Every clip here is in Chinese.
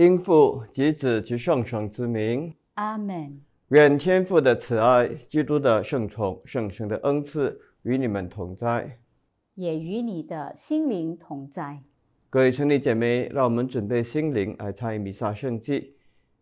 应父及子及圣神之名，阿门。愿天父的慈爱、基督的圣宠、圣神的恩赐与你们同在，也与你的心灵同在。各位兄弟姐妹，让我们准备心灵来参与弥撒圣祭。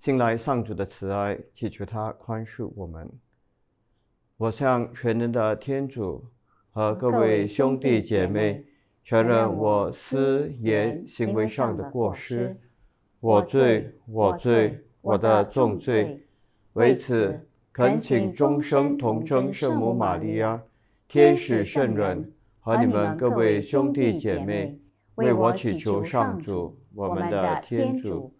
信赖上主的慈爱，祈求祂宽恕我们。我向全能的天主和各位兄弟姐妹承认我私言行为上的过失。我罪，我罪，我的重罪，为此恳请终生同称圣母玛利亚、天使圣人和你们各位兄弟姐妹，为我祈求上主我们的天主，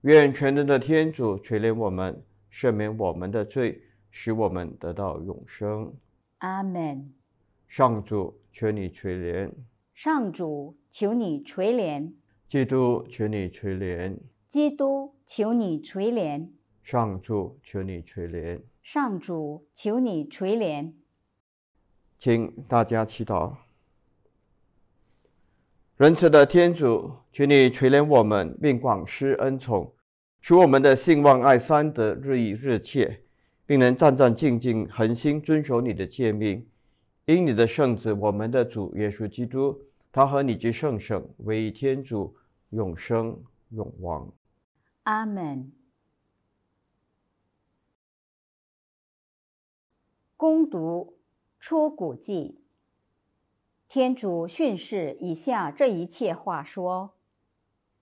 愿全能的天主垂怜我们，赦免我们的罪，使我们得到永生。阿门。上主，求你垂怜。上主，求你垂怜。基督求你垂怜，基督求你垂怜，上主求你垂怜，上主求你垂怜，请大家祈祷。仁慈的天主，求你垂怜我们，并广施恩宠，使我们的信望爱三德日益日切，并能战战兢兢、恒心遵守你的诫命。因你的圣子，我们的主耶稣基督，他和你及圣神，为一天主。永生永亡。阿门。攻读出古记，天主训示以下这一切话说：“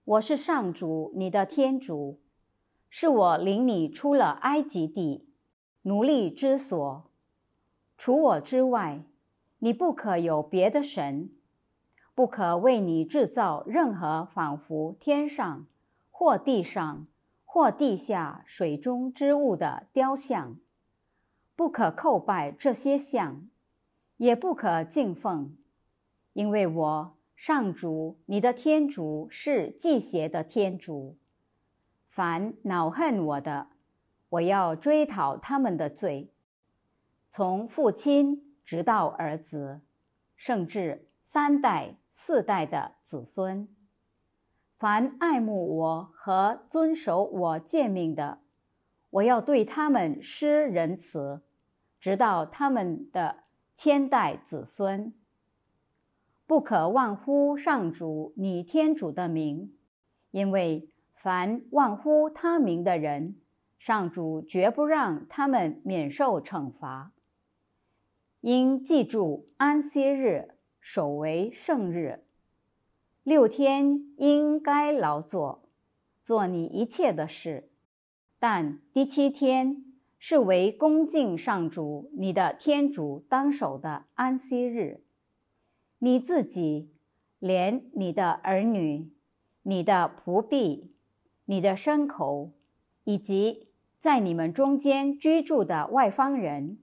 我是上主，你的天主，是我领你出了埃及地奴隶之所。除我之外，你不可有别的神。”不可为你制造任何仿佛天上、或地上、或地下、水中之物的雕像，不可叩拜这些像，也不可敬奉，因为我上主，你的天主是祭邪的天主。凡恼恨我的，我要追讨他们的罪，从父亲直到儿子，甚至三代。四代的子孙，凡爱慕我和遵守我诫命的，我要对他们施仁慈，直到他们的千代子孙。不可忘乎上主你天主的名，因为凡忘乎他名的人，上主绝不让他们免受惩罚。应记住安息日。守为圣日，六天应该劳作，做你一切的事。但第七天是为恭敬上主、你的天主当守的安息日。你自己、连你的儿女、你的仆婢、你的牲口，以及在你们中间居住的外方人，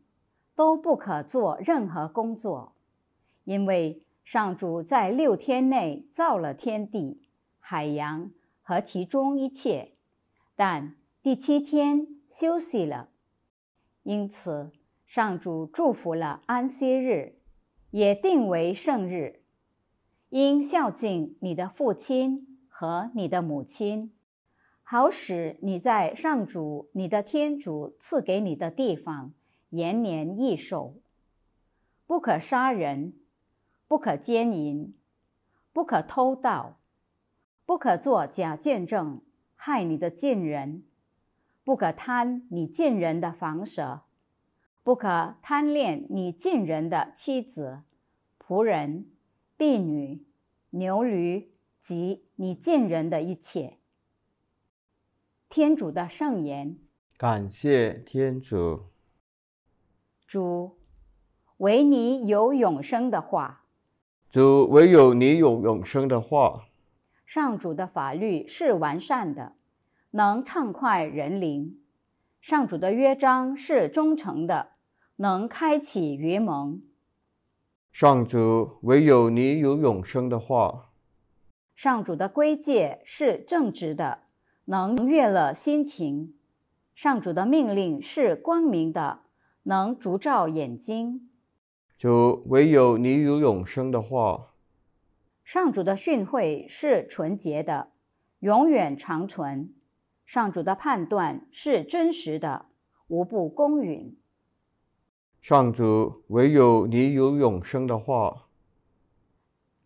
都不可做任何工作。因为上主在六天内造了天地、海洋和其中一切，但第七天休息了，因此上主祝福了安息日，也定为圣日。应孝敬你的父亲和你的母亲，好使你在上主你的天主赐给你的地方延年益寿，不可杀人。不可奸淫，不可偷盗，不可做假见证害你的近人，不可贪你近人的房舍，不可贪恋你近人的妻子、仆人、婢女、牛驴及你近人的一切。天主的圣言，感谢天主。主，唯你有永生的话。主唯有你有永生的话。上主的法律是完善的，能畅快人灵；上主的约章是忠诚的，能开启愚蒙。上主唯有你有永生的话。上主的规戒是正直的，能悦了心情；上主的命令是光明的，能烛照眼睛。如唯有你有永生的话，上主的训诲是纯洁的，永远长存；上主的判断是真实的，无不公允。上主唯有你有永生的话，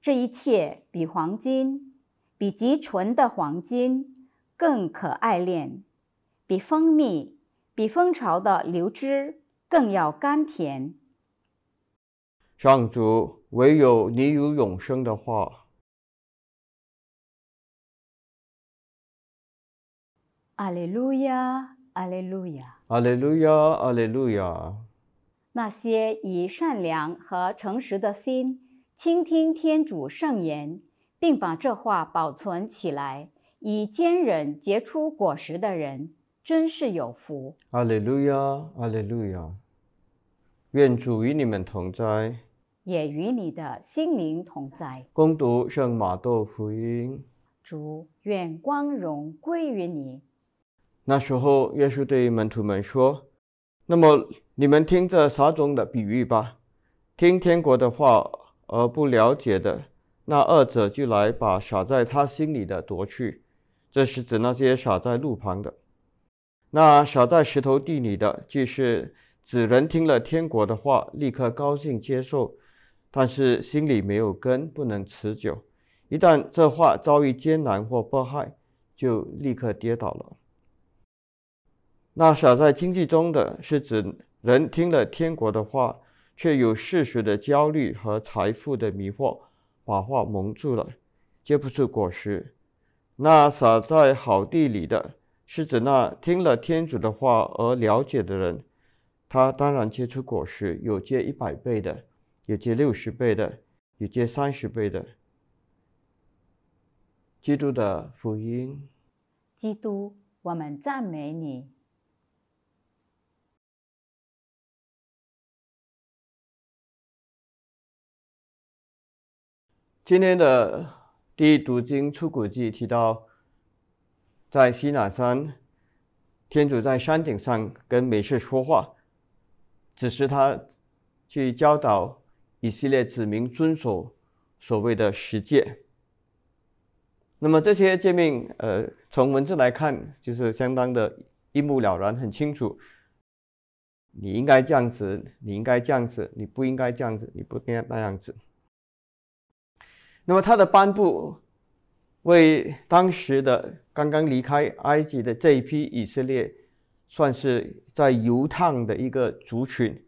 这一切比黄金，比极纯的黄金更可爱恋；比蜂蜜，比蜂巢的流汁更要甘甜。上主唯有你有永生的话。阿利路亚，阿利路亚，阿利路亚，阿利路亚。那些以善良和诚实的心倾听天主圣言，并把这话保存起来，以坚韧结出果实的人，真是有福。阿利路亚，阿利路亚。愿主与你们同在。也与你的心灵同在。恭读圣马窦福音。主，愿光荣归于你。那时候，耶稣对门徒们说：“那么，你们听这傻种的比喻吧。听天国的话而不了解的，那二者就来把傻在他心里的夺去。这是指那些傻在路旁的。那傻在石头地里的，就是只能听了天国的话，立刻高兴接受。”但是心里没有根，不能持久。一旦这话遭遇艰难或迫害，就立刻跌倒了。那撒在经济中的是指人听了天国的话，却有世俗的焦虑和财富的迷惑，把话蒙住了，结不出果实。那撒在好地里的，是指那听了天主的话而了解的人，他当然结出果实，有结一百倍的。有接六十倍的，有接三十倍的。基督的福音，基督，我们赞美你。今天的第一读经出谷记提到，在西南山，天主在山顶上跟美士说话，此示他去教导。一系列指明遵守所谓的十诫，那么这些诫命，呃，从文字来看，就是相当的一目了然，很清楚。你应该这样子，你应该这样子，你不应该这样子，你不应该那样子。那么它的颁布，为当时的刚刚离开埃及的这一批以色列，算是在游荡的一个族群。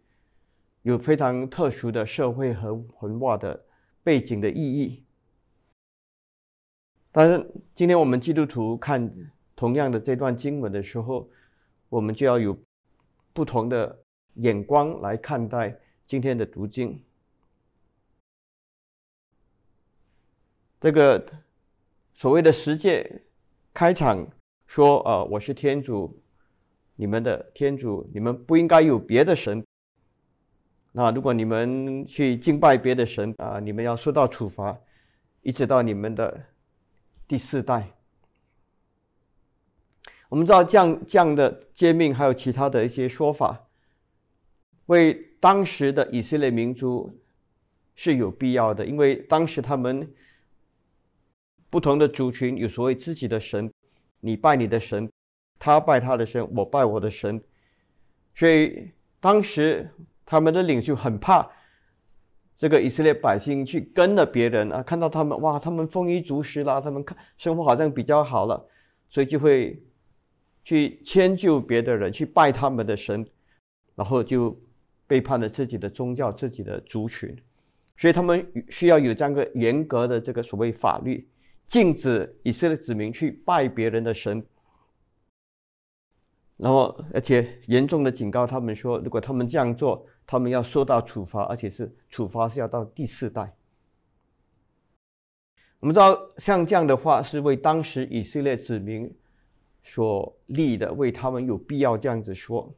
有非常特殊的社会和文化的背景的意义。但是，今天我们基督徒看同样的这段经文的时候，我们就要有不同的眼光来看待今天的读经。这个所谓的十诫开场说：“啊，我是天主，你们的天主，你们不应该有别的神。”那如果你们去敬拜别的神啊，你们要受到处罚，一直到你们的第四代。我们知道这样这样的诫命还有其他的一些说法，为当时的以色列民族是有必要的，因为当时他们不同的族群有所谓自己的神，你拜你的神，他拜他的神，我拜我的神，所以当时。他们的领袖很怕这个以色列百姓去跟了别人啊，看到他们哇，他们丰衣足食啦，他们看生活好像比较好了，所以就会去迁就别的人，去拜他们的神，然后就背叛了自己的宗教、自己的族群，所以他们需要有这样个严格的这个所谓法律，禁止以色列子民去拜别人的神。然后，而且严重的警告他们说，如果他们这样做，他们要受到处罚，而且是处罚是要到第四代。我们知道，像这样的话是为当时以色列子民所立的，为他们有必要这样子说，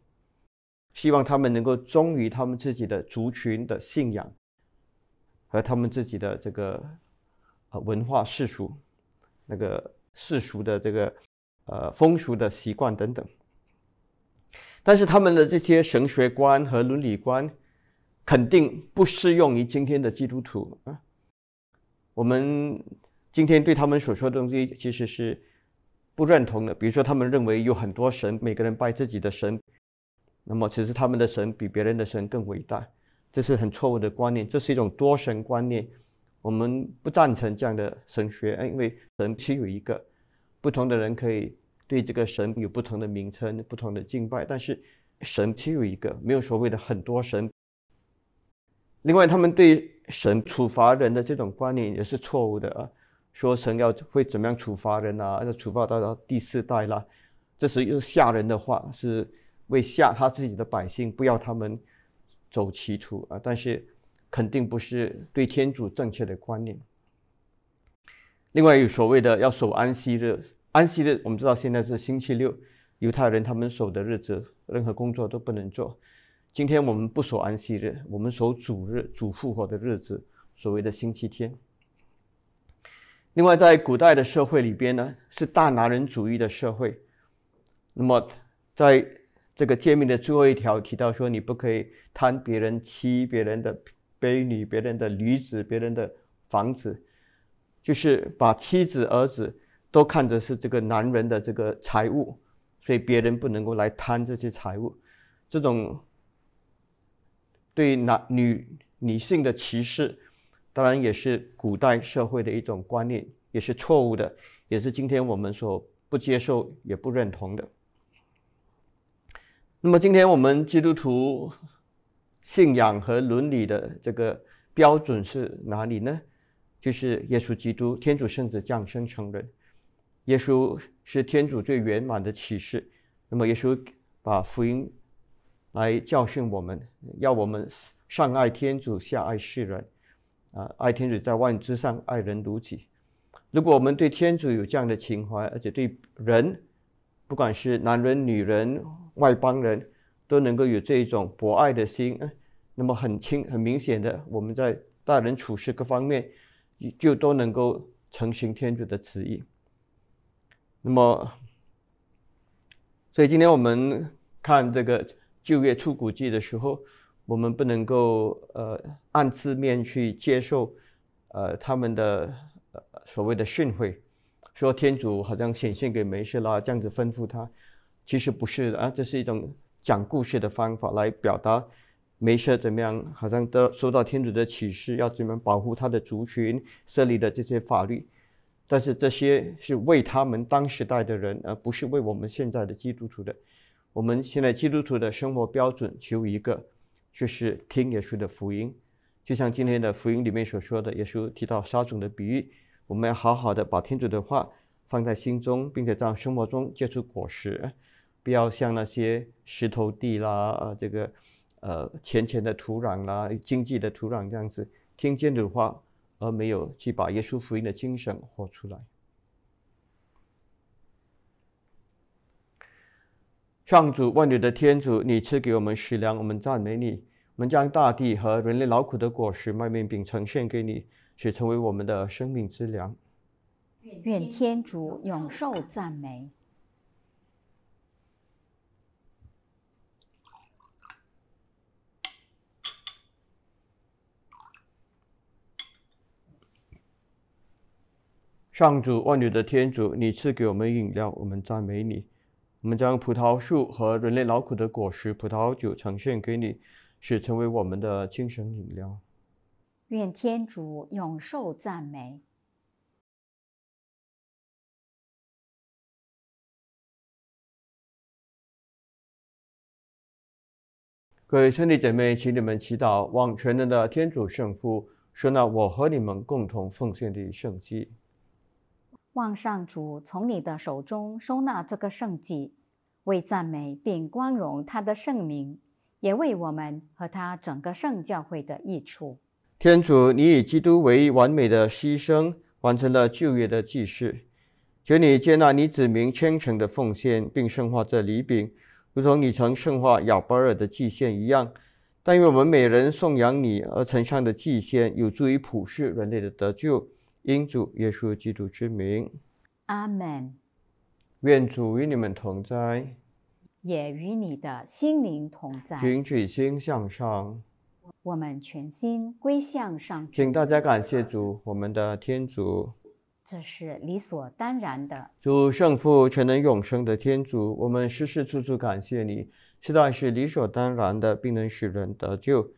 希望他们能够忠于他们自己的族群的信仰和他们自己的这个呃文化世俗那个世俗的这个呃风俗的习惯等等。但是他们的这些神学观和伦理观，肯定不适用于今天的基督徒啊。我们今天对他们所说的东西其实是不认同的。比如说，他们认为有很多神，每个人拜自己的神，那么其实他们的神比别人的神更伟大，这是很错误的观念，这是一种多神观念。我们不赞成这样的神学，因为神只有一个，不同的人可以。对这个神有不同的名称、不同的敬拜，但是神只有一个，没有所谓的很多神。另外，他们对神处罚人的这种观念也是错误的啊，说神要会怎么样处罚人啊，要处罚到第四代啦，这是又吓人的话，是为吓他自己的百姓，不要他们走歧途啊。但是肯定不是对天主正确的观念。另外，有所谓的要守安息日。安息日，我们知道现在是星期六，犹太人他们守的日子，任何工作都不能做。今天我们不守安息日，我们守主日、主复活的日子，所谓的星期天。另外，在古代的社会里边呢，是大男人主义的社会。那么，在这个诫命的最后一条提到说，你不可以贪别人妻、别人的婢女、别人的女子、别人的房子，就是把妻子、儿子。都看着是这个男人的这个财物，所以别人不能够来贪这些财物。这种对男女女性的歧视，当然也是古代社会的一种观念，也是错误的，也是今天我们所不接受也不认同的。那么今天我们基督徒信仰和伦理的这个标准是哪里呢？就是耶稣基督、天主圣子降生成人。耶稣是天主最圆满的启示，那么耶稣把福音来教训我们，要我们上爱天主，下爱世人，啊，爱天主在万之上，爱人如己。如果我们对天主有这样的情怀，而且对人，不管是男人、女人、外邦人，都能够有这种博爱的心，那么很清很明显的，我们在待人处事各方面，就都能够成行天主的旨意。那么，所以今天我们看这个旧约出谷记的时候，我们不能够呃按字面去接受，呃他们的呃所谓的训诲，说天主好像显现给梅瑟拉这样子吩咐他，其实不是的啊，这是一种讲故事的方法来表达梅瑟怎么样，好像得收到天主的启示，要怎么保护他的族群，设立的这些法律。但是这些是为他们当时代的人，而不是为我们现在的基督徒的。我们现在基督徒的生活标准只有一个，就是听耶稣的福音。就像今天的福音里面所说的，耶稣提到沙种的比喻，我们要好好的把天主的话放在心中，并且在生活中结出果实，不要像那些石头地啦、这个呃浅浅的土壤啦、经济的土壤这样子，听见的话。而没有去把耶稣福音的精神活出来。上主万有的天主，你赐给我们食粮，我们赞美你。我们将大地和人类劳苦的果实、麦面饼呈现给你，使成为我们的生命之粮。愿天主永受赞美。上主万有的天主，你赐给我们饮料，我们赞美你。我们将葡萄树和人类劳苦的果实——葡萄酒，呈现给你，使成为我们的精神饮料。愿天主永受赞美。各位兄弟姐妹，请你们祈祷，望全能的天主圣父收纳我和你们共同奉献的圣祭。望上主从你的手中收纳这个圣迹，为赞美并光荣他的圣名，也为我们和他整个圣教会的益处。天主，你以基督为完美的牺牲，完成了旧约的祭祀。求你接纳你子民虔诚的奉献，并圣化这礼饼，如同你曾圣化雅伯尔的祭献一样。但愿我们每人颂扬你而呈上的祭献，有助于普世人类的得救。因主耶稣基督之名，阿门。愿主与你们同在，也与你的心灵同在。请举心向上，我们全心归向上。请大家感谢主，我们的天主。这是理所当然的。主圣父全能永生的天主，我们时时处处感谢你，实在是理所当然的，并能使人得救。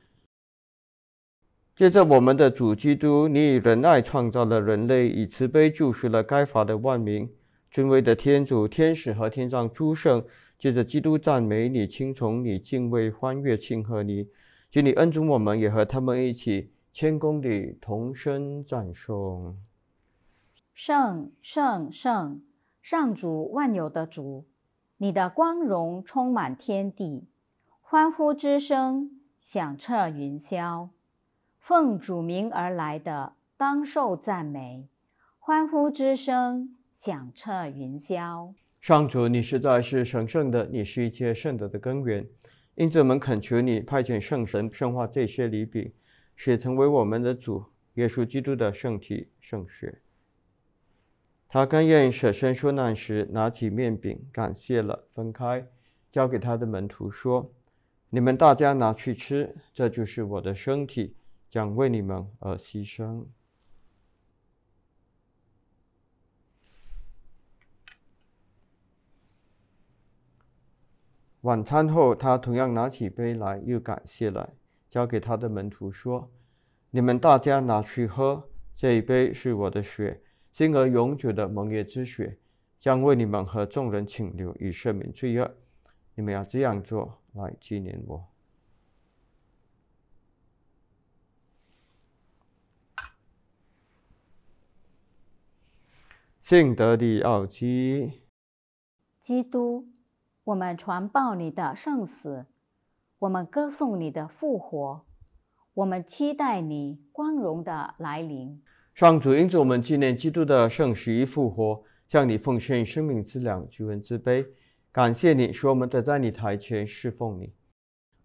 借着我们的主基督，你以仁爱创造了人类，以慈悲救赎了该罚的万民。尊位的天主、天使和天上诸圣，借着基督赞美你、听从你、敬畏、欢悦、庆贺你，请你恩准我们，也和他们一起谦恭地同声赞颂：圣、圣、圣！上主万有的主，你的光荣充满天地，欢呼之声响彻云霄。奉主名而来的，当受赞美，欢呼之声响彻云霄。上主，你实在是神圣的，你是一切圣德的根源，因此我们恳求你派遣圣神，圣化这些礼品，使成为我们的主耶稣基督的圣体、圣血。他甘愿舍身受难时，拿起面饼，感谢了，分开，交给他的门徒说：“你们大家拿去吃，这就是我的身体。”将为你们而牺牲。晚餐后，他同样拿起杯来，又感谢了，交给他的门徒说：“你们大家拿去喝，这一杯是我的血，金而永久的盟约之血，将为你们和众人请留，以赦免罪恶。你们要这样做，来纪念我。”圣德的奥基，基督，我们传报你的圣死，我们歌颂你的复活，我们期待你光荣的来临。上主，因着我们纪念基督的圣十与复活，向你奉献生命之粮、主恩之杯，感谢你使我们得在你台前侍奉你。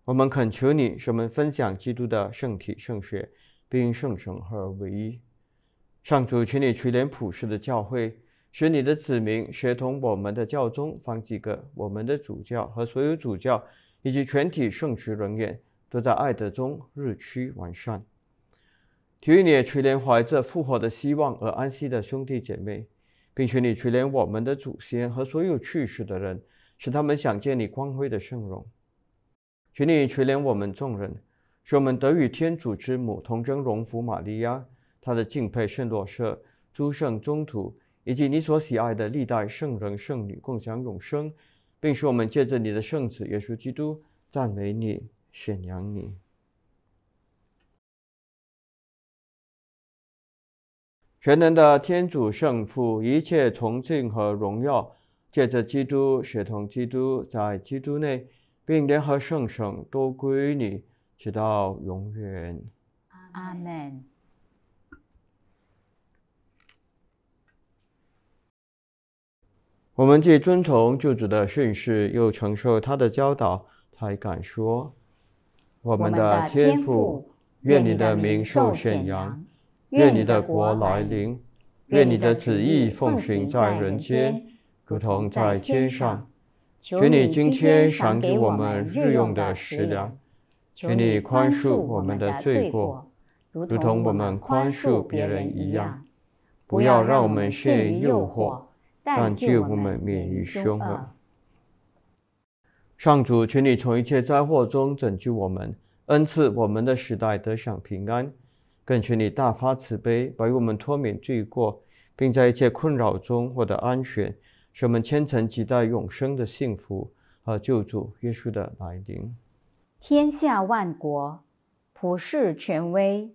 我们恳求你，使我们分享基督的圣体、圣血，并圣神合而为一。上主，请你垂怜普世的教会，使你的子民学同我们的教宗方济各、我们的主教和所有主教，以及全体圣职人员，都在爱德中日趋完善。求你垂怜怀着复活的希望而安息的兄弟姐妹，并求你垂怜我们的祖先和所有去世的人，使他们想见你光辉的圣容。求你垂怜我们众人，使我们得与天主之母同征荣，福玛利亚。他的敬佩圣洛舍诸圣中徒，以及你所喜爱的历代圣人圣女共享永生，并使我们借着你的圣子耶稣基督赞美你、宣扬你。全能的天主圣父，一切崇敬和荣耀借着基督、血统基督在基督内，并联合圣省，都归你，直到永远。阿门。我们既遵从救主的训示，又承受他的教导，才敢说：我们的天赋。愿你的名受显扬，愿你的国来临，愿你的旨意奉行在人间，如同在天上。求你今天赏给我们日用的食粮。求你宽恕我们的罪过，如同我们宽恕别人一样。不要让我们陷于诱惑。但救我们免于凶恶，上主，请你从一切灾祸中拯救我们，恩赐我们的时代得享平安。更请你大发慈悲，保佑我们脱免罪过，并在一切困扰中获得安全，使我们虔诚期待永生的幸福和救主耶稣的来临。天下万国，普世权威，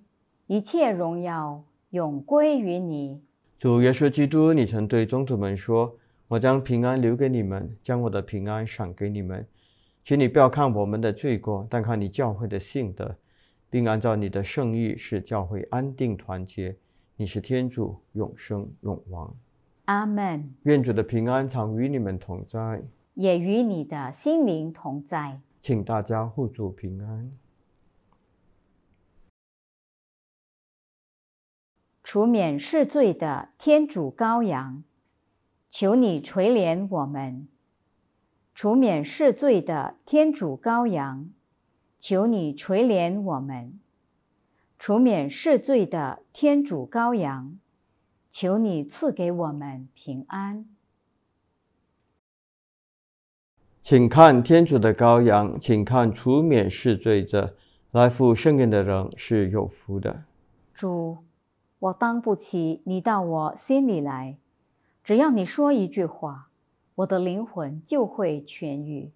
一切荣耀永归于你。主耶稣基督，你曾对宗徒们说：“我将平安留给你们，将我的平安赏给你们。请你不要看我们的罪过，但看你教会的信德，并按照你的圣意，使教会安定团结。你是天主，永生永王。阿门。愿主的平安常与你们同在，也与你的心灵同在。请大家互助平安。”除免世罪的天主羔羊，求你垂怜我们。除免世罪的天主羔羊，求你垂怜我们。除免世罪的天主羔羊，求你赐给我们平安。请看天主的羔羊，请看除免世罪者来赴圣筵的人是有福的。主。我当不起你到我心里来，只要你说一句话，我的灵魂就会痊愈。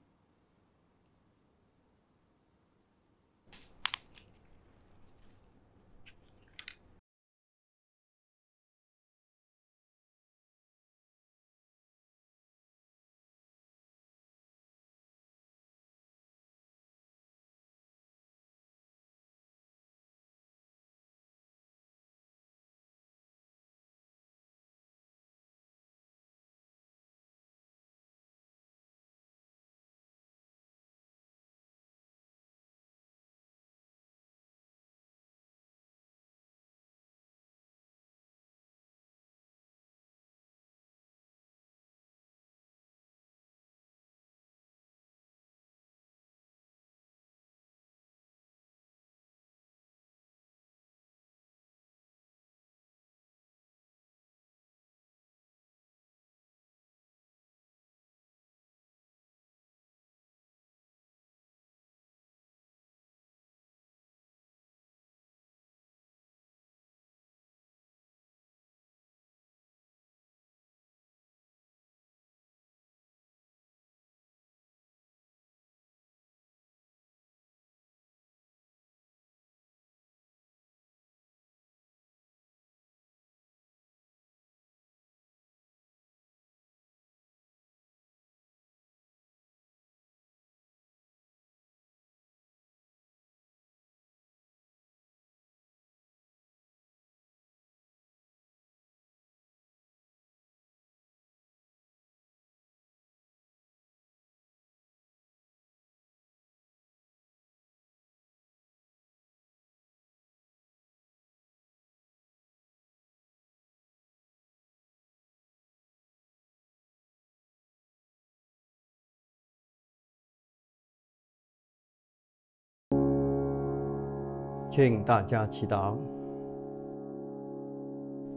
请大家祈祷。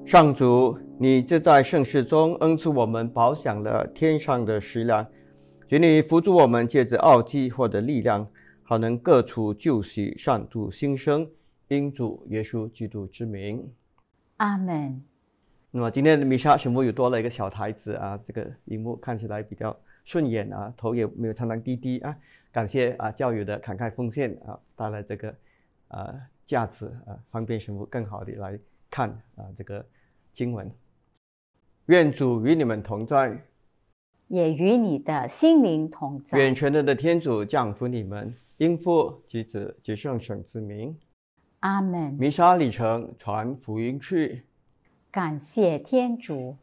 上主，你这在盛世中恩赐我们保享了天上的食粮，请你扶助我们，借着奥迹获得力量，好能各处救喜上主新生，因主耶稣基督之名。阿门。那么今天的弥撒神木又多了一个小台子啊，这个一幕看起来比较顺眼啊，头也没有常常滴滴啊，感谢啊教友的慷慨奉献啊，带来这个。啊，价值啊，方便信徒更好的来看啊，这个经文。愿主与你们同在，也与你的心灵同在。愿传人的天主降福你们，应父、及子、及圣神之名。阿门。弥沙里城传福音去。感谢天主。